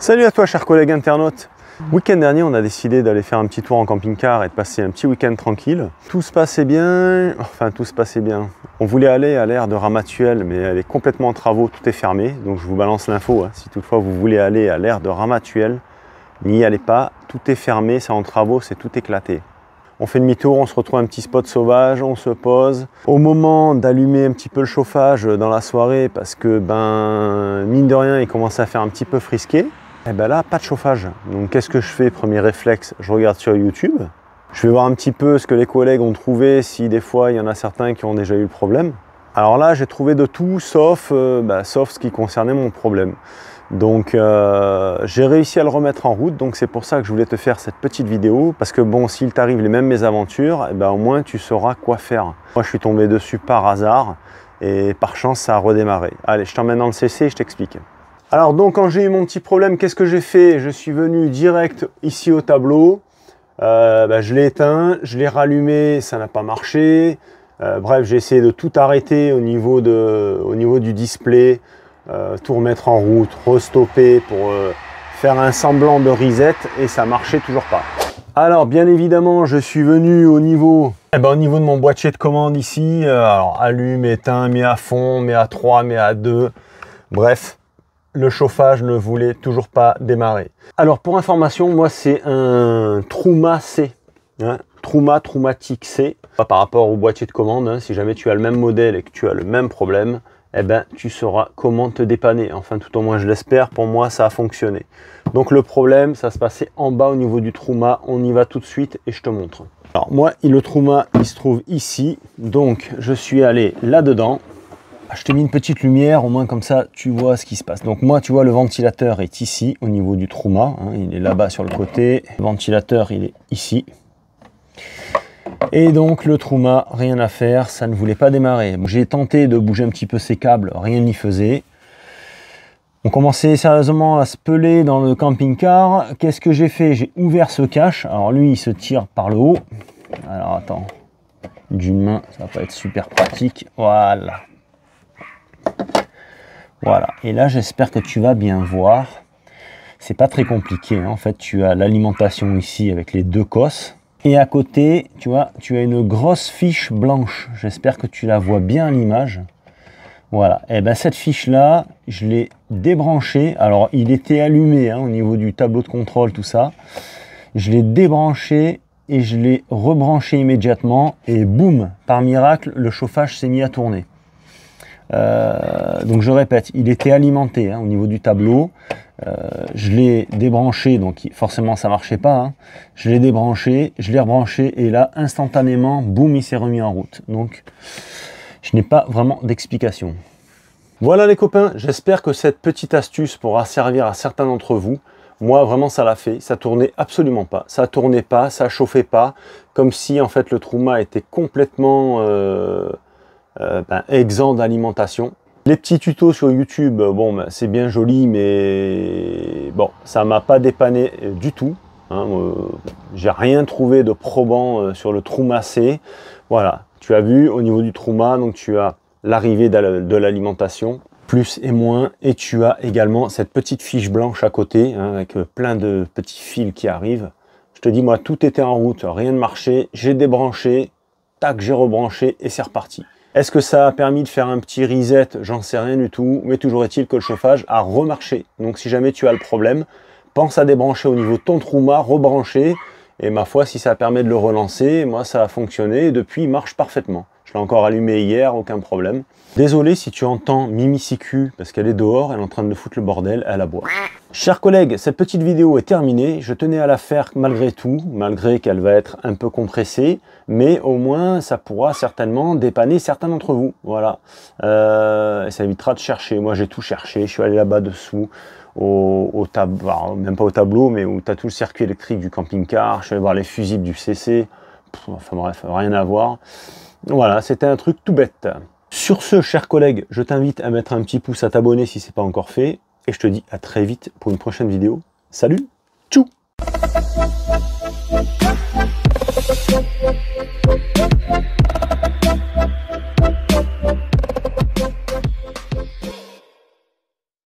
Salut à toi chers collègues internautes Week-end dernier, on a décidé d'aller faire un petit tour en camping-car et de passer un petit week-end tranquille. Tout se passait bien, enfin tout se passait bien. On voulait aller à l'aire de Ramatuel, mais elle est complètement en travaux, tout est fermé. Donc je vous balance l'info, hein. si toutefois vous voulez aller à l'aire de Ramatuel, n'y allez pas, tout est fermé, c'est en travaux, c'est tout éclaté. On fait demi-tour, on se retrouve à un petit spot sauvage, on se pose. Au moment d'allumer un petit peu le chauffage dans la soirée, parce que ben mine de rien, il commence à faire un petit peu frisqué, et eh ben là, pas de chauffage. Donc qu'est-ce que je fais Premier réflexe, je regarde sur YouTube. Je vais voir un petit peu ce que les collègues ont trouvé, si des fois il y en a certains qui ont déjà eu le problème. Alors là, j'ai trouvé de tout sauf, euh, bah, sauf ce qui concernait mon problème. Donc euh, j'ai réussi à le remettre en route, donc c'est pour ça que je voulais te faire cette petite vidéo, parce que bon, s'il t'arrive les mêmes mésaventures, eh ben, au moins tu sauras quoi faire. Moi, je suis tombé dessus par hasard, et par chance, ça a redémarré. Allez, je t'emmène dans le CC et je t'explique. Alors donc quand j'ai eu mon petit problème, qu'est-ce que j'ai fait Je suis venu direct ici au tableau. Euh, bah, je l'ai éteint, je l'ai rallumé, ça n'a pas marché. Euh, bref, j'ai essayé de tout arrêter au niveau, de, au niveau du display, euh, tout remettre en route, restopper pour faire un semblant de reset et ça marchait toujours pas. Alors bien évidemment, je suis venu au niveau, eh ben, au niveau de mon boîtier de commande ici. alors allume, éteint, mets à fond, mets à 3, mets à 2. Bref, le chauffage ne voulait toujours pas démarrer. Alors pour information, moi c'est un Trouma C. Hein, Trouma Traumatic C. Par rapport au boîtier de commande, hein. si jamais tu as le même modèle et que tu as le même problème, eh ben, tu sauras comment te dépanner. Enfin, tout au moins, je l'espère, pour moi, ça a fonctionné. Donc le problème, ça se passait en bas au niveau du Trouma. On y va tout de suite et je te montre. Alors moi, le Trouma, il se trouve ici. Donc, je suis allé là-dedans je te mets une petite lumière, au moins comme ça, tu vois ce qui se passe. Donc moi, tu vois, le ventilateur est ici, au niveau du trauma. Hein, il est là-bas sur le côté. Le ventilateur, il est ici. Et donc le trauma, rien à faire, ça ne voulait pas démarrer. J'ai tenté de bouger un petit peu ses câbles, rien n'y faisait. On commençait sérieusement à se peler dans le camping-car. Qu'est-ce que j'ai fait J'ai ouvert ce cache. Alors lui, il se tire par le haut. Alors attends, d'une main, ça va pas être super pratique. Voilà, voilà, et là j'espère que tu vas bien voir. C'est pas très compliqué, hein. en fait tu as l'alimentation ici avec les deux cosses. Et à côté, tu vois, tu as une grosse fiche blanche. J'espère que tu la vois bien à l'image. Voilà, et eh ben cette fiche-là, je l'ai débranchée. Alors il était allumé hein, au niveau du tableau de contrôle, tout ça. Je l'ai débranché et je l'ai rebranché immédiatement et boum, par miracle, le chauffage s'est mis à tourner. Euh, donc je répète, il était alimenté hein, au niveau du tableau. Euh, je l'ai débranché, donc forcément ça marchait pas. Hein. Je l'ai débranché, je l'ai rebranché et là instantanément, boum, il s'est remis en route. Donc je n'ai pas vraiment d'explication. Voilà les copains, j'espère que cette petite astuce pourra servir à certains d'entre vous. Moi vraiment ça l'a fait, ça tournait absolument pas, ça tournait pas, ça chauffait pas, comme si en fait le trauma était complètement euh, euh, ben, exempt d'alimentation. Les petits tutos sur YouTube, euh, bon, ben, c'est bien joli, mais bon, ça m'a pas dépanné euh, du tout. Hein, j'ai rien trouvé de probant sur le massé. Voilà, tu as vu au niveau du trouma, donc tu as l'arrivée de l'alimentation, plus et moins, et tu as également cette petite fiche blanche à côté, hein, avec plein de petits fils qui arrivent. Je te dis, moi, tout était en route, rien ne marchait, j'ai débranché, tac, j'ai rebranché, et c'est reparti. Est-ce que ça a permis de faire un petit reset J'en sais rien du tout, mais toujours est-il que le chauffage a remarché. Donc si jamais tu as le problème, pense à débrancher au niveau de ton trou rebrancher, et ma foi, si ça permet de le relancer, moi ça a fonctionné, et depuis il marche parfaitement. Je l'ai encore allumé hier, aucun problème. Désolé si tu entends Mimi Sicu, parce qu'elle est dehors, elle est en train de foutre le bordel, elle aboie. Chers collègues, cette petite vidéo est terminée. Je tenais à la faire malgré tout, malgré qu'elle va être un peu compressée, mais au moins ça pourra certainement dépanner certains d'entre vous. Voilà, euh, ça évitera de chercher. Moi j'ai tout cherché, je suis allé là-bas dessous au, tableau, même pas au tableau, mais où tu as tout le circuit électrique du camping-car, je suis allé voir les fusibles du CC, enfin bref, rien à voir. Voilà, c'était un truc tout bête. Sur ce, chers collègues, je t'invite à mettre un petit pouce, à t'abonner si ce n'est pas encore fait. Et je te dis à très vite pour une prochaine vidéo. Salut, tchou